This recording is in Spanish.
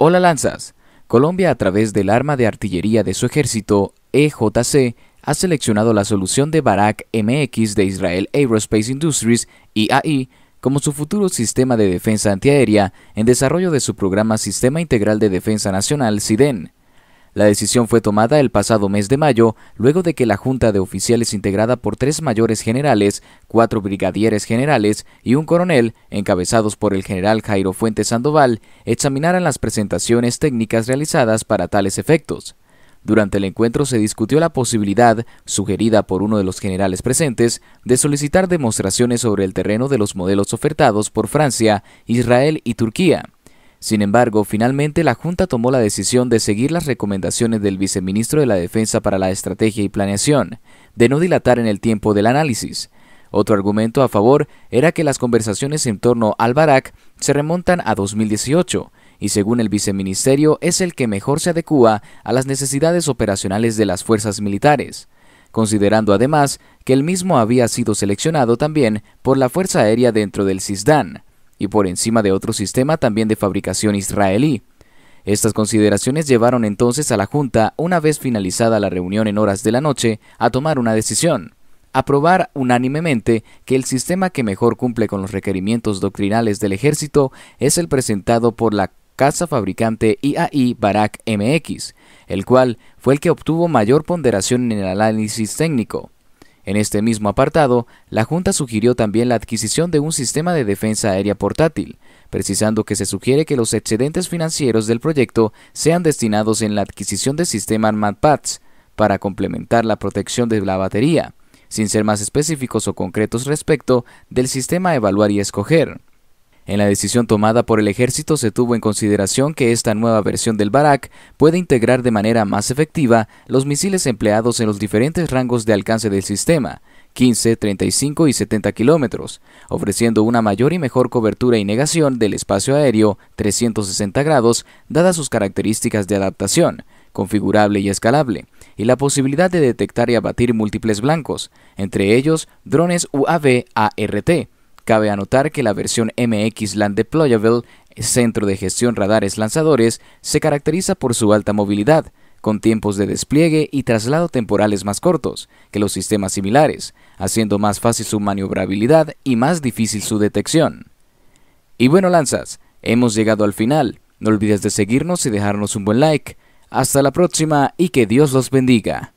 Hola Lanzas. Colombia a través del arma de artillería de su ejército, EJC, ha seleccionado la solución de Barak MX de Israel Aerospace Industries, IAI, e como su futuro sistema de defensa antiaérea en desarrollo de su programa Sistema Integral de Defensa Nacional, SIDEN. La decisión fue tomada el pasado mes de mayo, luego de que la Junta de Oficiales integrada por tres mayores generales, cuatro brigadieres generales y un coronel, encabezados por el general Jairo Fuentes Sandoval, examinaran las presentaciones técnicas realizadas para tales efectos. Durante el encuentro se discutió la posibilidad, sugerida por uno de los generales presentes, de solicitar demostraciones sobre el terreno de los modelos ofertados por Francia, Israel y Turquía. Sin embargo, finalmente la Junta tomó la decisión de seguir las recomendaciones del viceministro de la Defensa para la Estrategia y Planeación, de no dilatar en el tiempo del análisis. Otro argumento a favor era que las conversaciones en torno al Barak se remontan a 2018, y según el viceministerio es el que mejor se adecúa a las necesidades operacionales de las fuerzas militares, considerando además que el mismo había sido seleccionado también por la Fuerza Aérea dentro del CISDAN, y por encima de otro sistema también de fabricación israelí. Estas consideraciones llevaron entonces a la Junta, una vez finalizada la reunión en horas de la noche, a tomar una decisión aprobar unánimemente que el sistema que mejor cumple con los requerimientos doctrinales del ejército es el presentado por la casa fabricante IAI Barak MX, el cual fue el que obtuvo mayor ponderación en el análisis técnico. En este mismo apartado, la Junta sugirió también la adquisición de un sistema de defensa aérea portátil, precisando que se sugiere que los excedentes financieros del proyecto sean destinados en la adquisición de sistemas MADPADs para complementar la protección de la batería, sin ser más específicos o concretos respecto del sistema a evaluar y escoger. En la decisión tomada por el ejército se tuvo en consideración que esta nueva versión del Barak puede integrar de manera más efectiva los misiles empleados en los diferentes rangos de alcance del sistema, 15, 35 y 70 kilómetros, ofreciendo una mayor y mejor cobertura y negación del espacio aéreo 360 grados, dadas sus características de adaptación, configurable y escalable, y la posibilidad de detectar y abatir múltiples blancos, entre ellos drones UAV ART, Cabe anotar que la versión MX Land Deployable, centro de gestión radares lanzadores, se caracteriza por su alta movilidad, con tiempos de despliegue y traslado temporales más cortos que los sistemas similares, haciendo más fácil su maniobrabilidad y más difícil su detección. Y bueno, lanzas, hemos llegado al final. No olvides de seguirnos y dejarnos un buen like. Hasta la próxima y que Dios los bendiga.